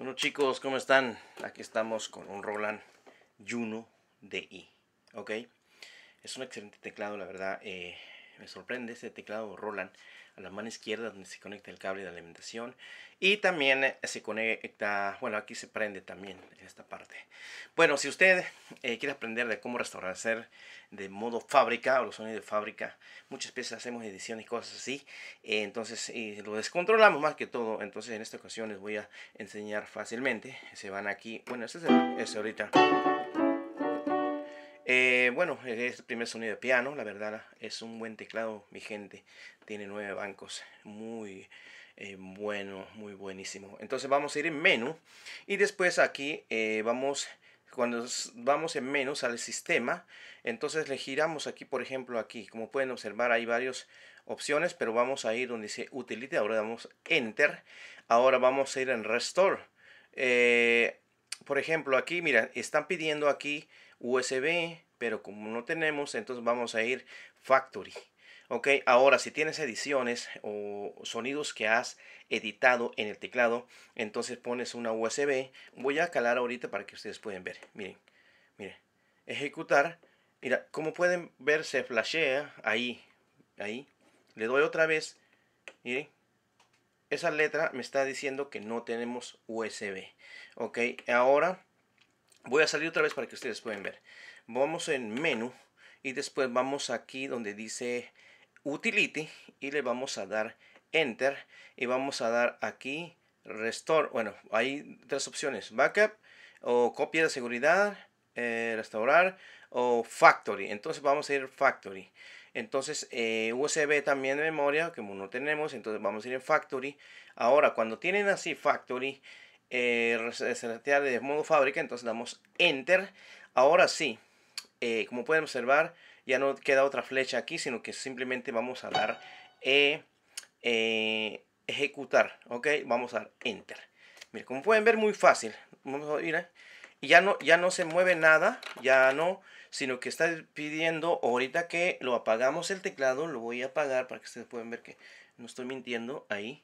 Bueno chicos, ¿cómo están? Aquí estamos con un Roland Juno DI, ¿ok? Es un excelente teclado, la verdad. Eh, me sorprende ese teclado Roland a la mano izquierda donde se conecta el cable de alimentación y también eh, se conecta, bueno aquí se prende también esta parte. Bueno, si usted eh, quiere aprender de cómo restaurar hacer de modo fábrica o los sonidos de fábrica, muchas veces hacemos ediciones y cosas así, eh, entonces y lo descontrolamos más que todo, entonces en esta ocasión les voy a enseñar fácilmente, se van aquí, bueno este es, el, este ahorita. Eh, bueno, es el primer sonido de piano, la verdad es un buen teclado, mi gente. Tiene nueve bancos, muy eh, bueno, muy buenísimo. Entonces vamos a ir en menú y después aquí eh, vamos, cuando vamos en menú al sistema, entonces le giramos aquí, por ejemplo, aquí, como pueden observar hay varias opciones, pero vamos a ir donde dice utility, ahora damos enter, ahora vamos a ir en restore por ejemplo, aquí, mira, están pidiendo aquí USB, pero como no tenemos, entonces vamos a ir Factory. Ok, ahora si tienes ediciones o sonidos que has editado en el teclado, entonces pones una USB. Voy a calar ahorita para que ustedes puedan ver. Miren, miren, ejecutar. Mira, como pueden ver, se flashea ahí, ahí. Le doy otra vez, miren, esa letra me está diciendo que no tenemos USB. Ok, ahora voy a salir otra vez para que ustedes puedan ver. Vamos en menú y después vamos aquí donde dice utility y le vamos a dar enter y vamos a dar aquí restore. Bueno, hay tres opciones, backup o copia de seguridad, eh, restaurar o factory. Entonces vamos a ir factory. Entonces, eh, USB también de memoria, que no tenemos, entonces vamos a ir en Factory. Ahora, cuando tienen así Factory, eh, resetear de modo fábrica, entonces damos Enter. Ahora sí, eh, como pueden observar, ya no queda otra flecha aquí, sino que simplemente vamos a dar eh, Ejecutar, ¿ok? Vamos a dar Enter. como pueden ver, muy fácil. Vamos a ir, y ya no, ya no se mueve nada, ya no, sino que está pidiendo, ahorita que lo apagamos el teclado, lo voy a apagar para que ustedes puedan ver que no estoy mintiendo ahí.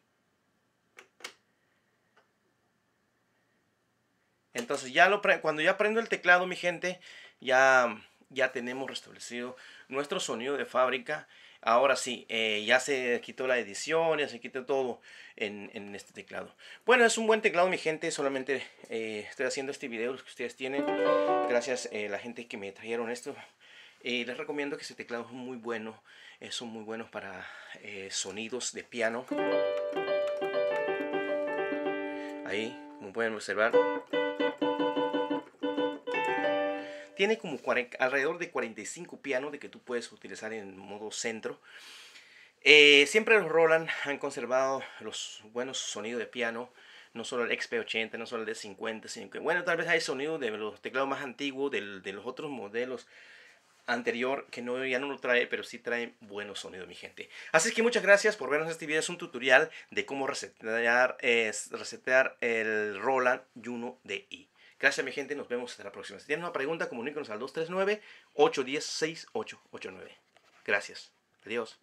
Entonces ya lo cuando ya prendo el teclado, mi gente, ya ya tenemos restablecido nuestro sonido de fábrica. Ahora sí, eh, ya se quitó la edición, ya se quitó todo en, este teclado. Bueno, es un buen teclado, mi gente. Solamente eh, estoy haciendo este video, los que ustedes tienen. Gracias a eh, la gente que me trajeron esto. les recomiendo que este teclado es muy bueno. son muy buenos para sonidos de piano. Ahí, como pueden observar. Tiene como alrededor de 45 pianos de que tú puedes utilizar en modo centro. Eh, siempre los Roland han conservado los buenos sonidos de piano, no solo el XP80, no solo el D50, sino que, bueno, tal vez hay sonido de los teclados más antiguos, de los otros modelos anterior que no, ya no lo trae, pero sí trae buenos sonidos, mi gente. Así que muchas gracias por vernos este video. Es un tutorial de cómo resetear, resetear el Roland Juno DI. Gracias, mi gente. Nos vemos hasta la próxima. Si tienen una pregunta, comuníquenos al 239-810-6889. Gracias. Adiós.